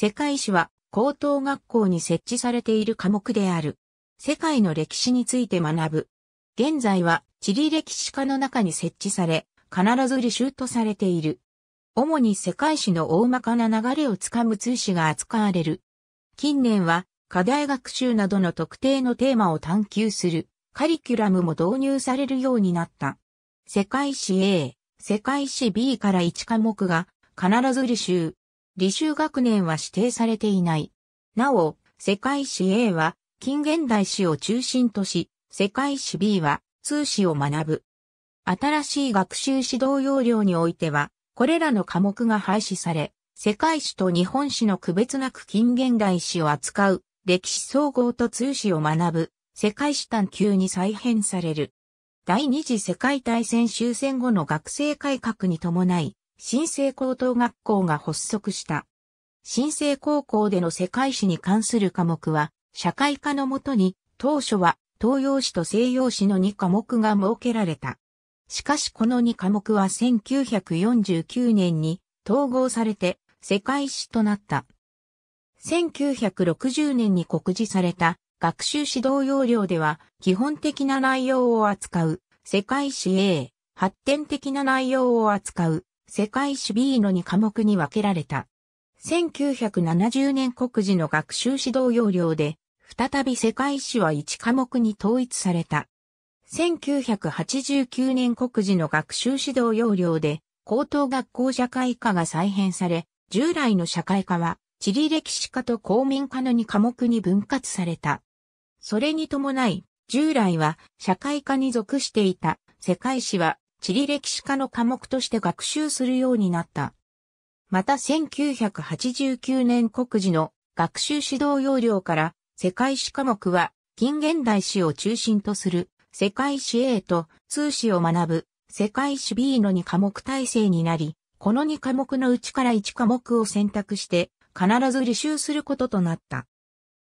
世界史は高等学校に設置されている科目である。世界の歴史について学ぶ。現在は地理歴史科の中に設置され、必ず履修とされている。主に世界史の大まかな流れをつかむ通史が扱われる。近年は課題学習などの特定のテーマを探求するカリキュラムも導入されるようになった。世界史 A、世界史 B から1科目が必ず履修。履修学年は指定されていない。なお、世界史 A は近現代史を中心とし、世界史 B は通史を学ぶ。新しい学習指導要領においては、これらの科目が廃止され、世界史と日本史の区別なく近現代史を扱う、歴史総合と通史を学ぶ、世界史探求に再編される。第二次世界大戦終戦後の学生改革に伴い、新生高等学校が発足した。新生高校での世界史に関する科目は、社会科のもとに、当初は東洋史と西洋史の2科目が設けられた。しかしこの2科目は1949年に統合されて世界史となった。1960年に告示された学習指導要領では基本的な内容を扱う世界史 A、発展的な内容を扱う世界史 B の2科目に分けられた。1970年国時の学習指導要領で、再び世界史は1科目に統一された。1989年国時の学習指導要領で、高等学校社会科が再編され、従来の社会科は、地理歴史科と公民科の2科目に分割された。それに伴い、従来は社会科に属していた世界史は地理歴史科の科目として学習するようになった。また1989年国時の学習指導要領から世界史科目は近現代史を中心とする世界史 A と通史を学ぶ世界史 B の2科目体制になり、この2科目のうちから1科目を選択して必ず履修することとなった。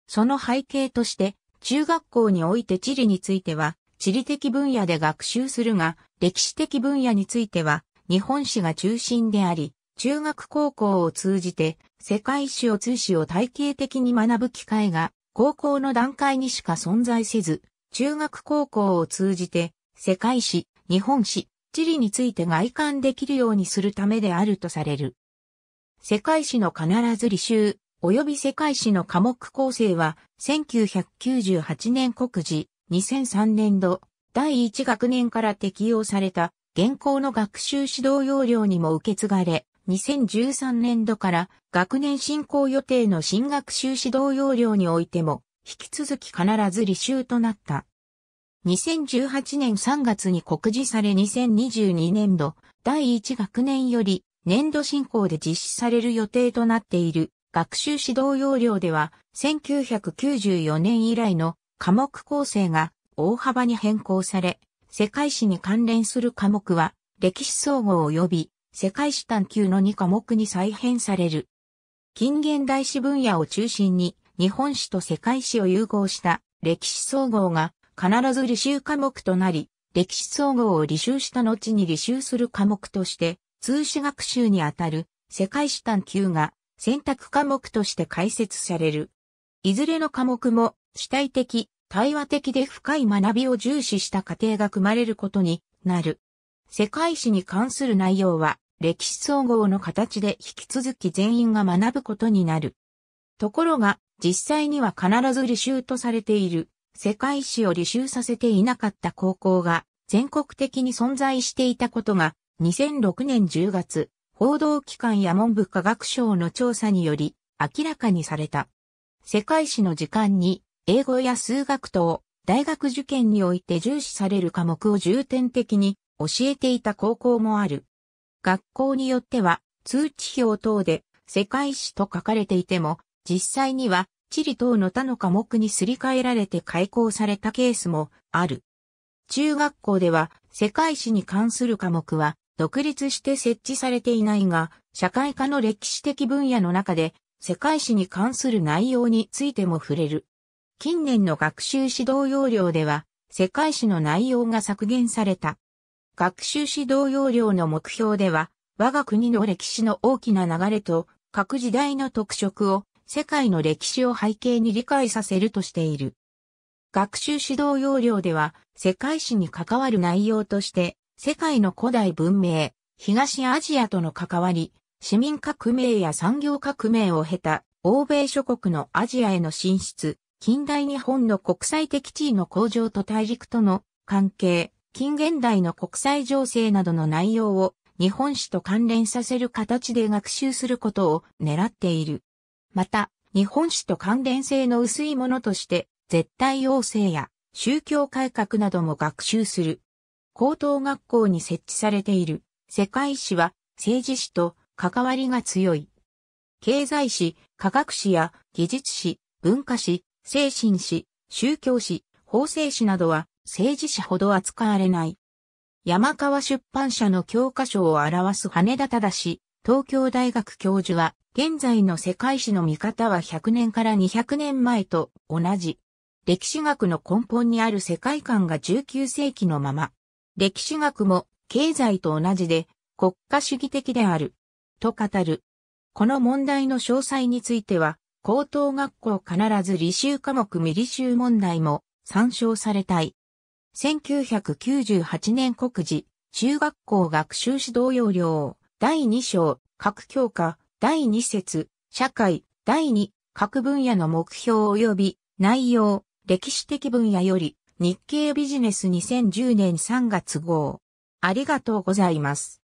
その背景として中学校において地理については地理的分野で学習するが、歴史的分野については、日本史が中心であり、中学高校を通じて、世界史を通史を体系的に学ぶ機会が、高校の段階にしか存在せず、中学高校を通じて、世界史、日本史、地理について外観できるようにするためであるとされる。世界史の必ず履修、及び世界史の科目構成は、1998年告示、2003年度第1学年から適用された現行の学習指導要領にも受け継がれ、2013年度から学年進行予定の新学習指導要領においても引き続き必ず履修となった。2018年3月に告示され2022年度第1学年より年度進行で実施される予定となっている学習指導要領では1994年以来の科目構成が大幅に変更され、世界史に関連する科目は歴史総合及び世界史探求の2科目に再編される。近現代史分野を中心に日本史と世界史を融合した歴史総合が必ず履修科目となり、歴史総合を履修した後に履修する科目として通史学習にあたる世界史探求が選択科目として開設される。いずれの科目も主体的対話的で深い学びを重視した過程が組まれることになる。世界史に関する内容は、歴史総合の形で引き続き全員が学ぶことになる。ところが、実際には必ず履修とされている、世界史を履修させていなかった高校が、全国的に存在していたことが、2006年10月、報道機関や文部科学省の調査により、明らかにされた。世界史の時間に英語や数学等、大学受験において重視される科目を重点的に教えていた高校もある。学校によっては通知表等で世界史と書かれていても、実際には地理等の他の科目にすり替えられて開校されたケースもある。中学校では世界史に関する科目は独立して設置されていないが、社会科の歴史的分野の中で世界史に関する内容についても触れる。近年の学習指導要領では、世界史の内容が削減された。学習指導要領の目標では、我が国の歴史の大きな流れと各時代の特色を世界の歴史を背景に理解させるとしている。学習指導要領では世界史に関わる内容として世界の古代文明、東アジアとの関わり、市民革命や産業革命を経た欧米諸国のアジアへの進出、近代日本の国際的地位の向上と大陸との関係、近現代の国際情勢などの内容を日本史と関連させる形で学習することを狙っている。また、日本史と関連性の薄いものとして、絶対王政や宗教改革なども学習する。高等学校に設置されている世界史は政治史と関わりが強い。経済史、科学史や技術史、文化史、精神史、宗教史、法制史などは政治史ほど扱われない。山川出版社の教科書を表す羽田正、東京大学教授は、現在の世界史の見方は100年から200年前と同じ。歴史学の根本にある世界観が19世紀のまま。歴史学も経済と同じで国家主義的である。と語る。この問題の詳細については、高等学校必ず履修科目未履修問題も参照されたい。1998年国時、中学校学習指導要領、第2章、各教科、第2節、社会、第2、各分野の目標及び内容、歴史的分野より、日経ビジネス2010年3月号。ありがとうございます。